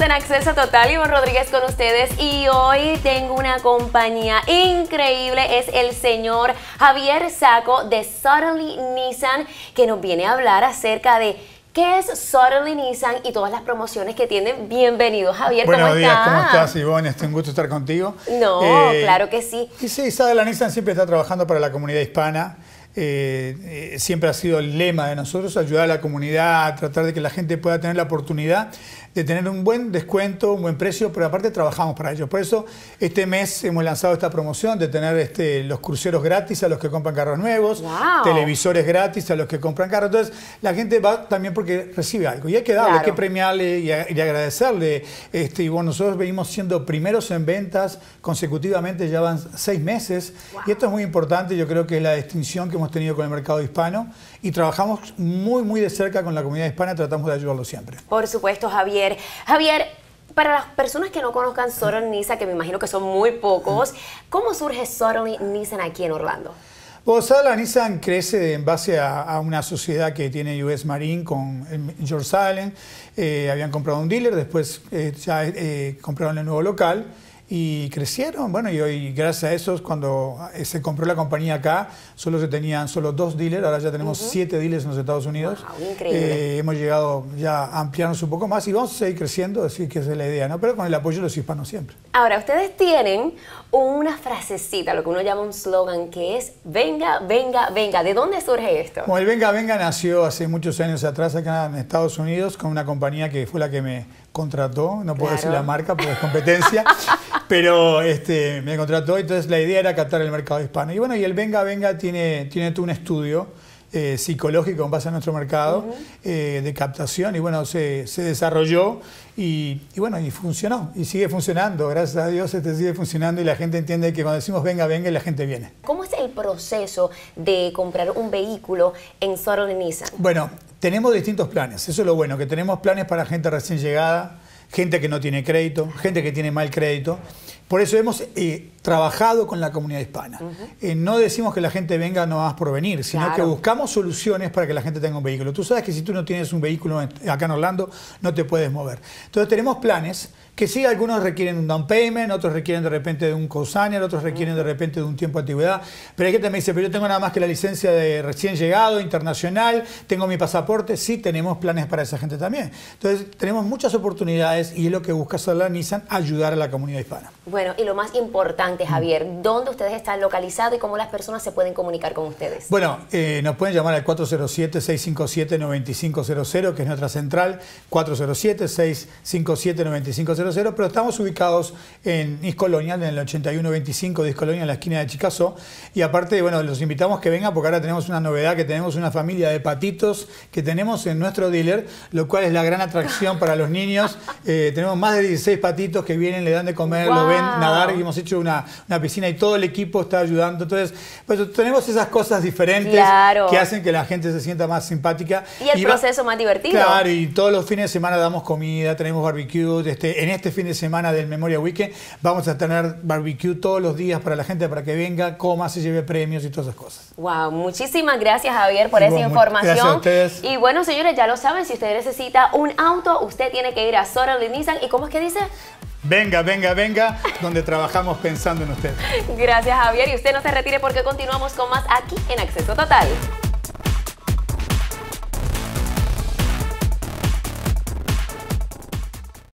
en Acceso Total, Ivonne Rodríguez con ustedes y hoy tengo una compañía increíble, es el señor Javier Saco de Suddenly Nissan que nos viene a hablar acerca de qué es Suddenly Nissan y todas las promociones que tienen. Bienvenido Javier, ¿cómo Buenos días, ¿cómo estás Ivonne? Es un gusto estar contigo. No, eh, claro que sí. Y sí, Suddenly Nissan siempre está trabajando para la comunidad hispana. Eh, eh, siempre ha sido el lema de nosotros, ayudar a la comunidad, tratar de que la gente pueda tener la oportunidad de tener un buen descuento, un buen precio, pero aparte trabajamos para ellos. Por eso este mes hemos lanzado esta promoción de tener este, los cruceros gratis a los que compran carros nuevos, televisores gratis a los que compran carros. Entonces la gente va también porque recibe algo y hay que darle, hay que premiarle y, agradecerle. Este, y bueno, nosotros venimos siendo primeros en ventas consecutivamente, ya van seis meses y esto es muy importante, yo creo que es la distinción que hemos tenido con el mercado hispano y trabajamos muy, muy de cerca con la comunidad hispana, tratamos de ayudarlo siempre. Por supuesto, Javier. Javier. para las personas que no conozcan Soren Nissan, que me imagino que son muy pocos, ¿cómo surge Soren Nissan aquí en Orlando? Pues la Nissan crece en base a, una sociedad que tiene US Marine con George Allen. Eh, habían comprado un dealer, después eh, ya eh, compraron el nuevo local y crecieron. Bueno, y hoy gracias a eso, cuando ah, eh, se compró la compañía acá, solo se tenían solo dos dealers, ahora ya tenemos siete dealers en los Estados Unidos. Wow, increíble. Eh, hemos llegado ya a ampliarnos un poco más y vamos a seguir creciendo, así que esa es la idea, ¿no? Pero con el apoyo de los hispanos siempre. Ahora, ustedes tienen una frasecita, lo que uno llama un slogan, que es venga, venga, venga. ¿De dónde surge esto? Bueno, el venga, venga nació hace muchos años atrás acá en Estados Unidos con una compañía que fue la que me contrató, no puedo decir la marca porque es competencia, pero este, me contrató, entonces la idea era captar el mercado hispano. Y bueno, y el Venga Venga tiene, tiene un estudio eh, psicológico en base a nuestro mercado eh, de captación y bueno, se, desarrolló y, bueno, y funcionó y sigue funcionando, gracias a Dios este sigue funcionando y la gente entiende que cuando decimos venga, venga, la gente viene. ¿Cómo es el proceso de comprar un vehículo en Sorol Nissan? Bueno, tenemos distintos planes, eso es lo bueno, que tenemos planes para gente recién llegada, gente que no tiene crédito, gente que tiene mal crédito. Por eso hemos eh, trabajado con la comunidad hispana. Eh, no decimos que la gente venga nomás por venir, sino que buscamos soluciones para que la gente tenga un vehículo. Tú sabes que si tú no tienes un vehículo acá en Orlando, no te puedes mover. Entonces tenemos planes que sí, algunos requieren un down payment, otros requieren de repente de un cosigner, otros requieren de repente de un tiempo de antigüedad. Pero hay gente que me dice, pero yo tengo nada más que la licencia de recién llegado, internacional, tengo mi pasaporte. Sí, tenemos planes para esa gente también. Entonces, tenemos muchas oportunidades y es lo que busca hacer Nissan, ayudar a la comunidad hispana. Bueno, y lo más importante, Mm. Javier. ¿Dónde ustedes están localizados y cómo las personas se pueden comunicar con ustedes? Bueno, eh, nos pueden llamar al 407-657-9500, que es nuestra central, 407-657-9500, pero estamos ubicados en Iscolonia en el 8125 de Iscolonia en la esquina de Chicaso. Y aparte, bueno, los invitamos que vengan porque ahora tenemos una novedad, que tenemos una familia de patitos que tenemos en nuestro dealer, lo cual es la gran atracción para los niños. Eh, tenemos más de 16 patitos que vienen, le dan de comer, lo ven nadar y hemos hecho una una, piscina y todo el equipo está ayudando. Entonces, pues tenemos esas cosas diferentes que hacen que la gente se sienta más simpática. Y el proceso más divertido. Claro, y todos los fines de semana damos comida, tenemos barbecue. Este, en este fin de semana del Memoria Weekend vamos a tener barbecue todos los días para la gente, para que venga, coma, se lleve premios y todas esas cosas. Wow, muchísimas gracias Javier por esa información. Gracias Y bueno, señores, ya lo saben, si usted necesita un auto, usted tiene que ir a Soral Nissan. ¿Y cómo es que dice? Venga, venga, venga, donde trabajamos pensando en usted. Gracias, Javier. Y usted no se retire porque continuamos con más aquí en Acceso Total.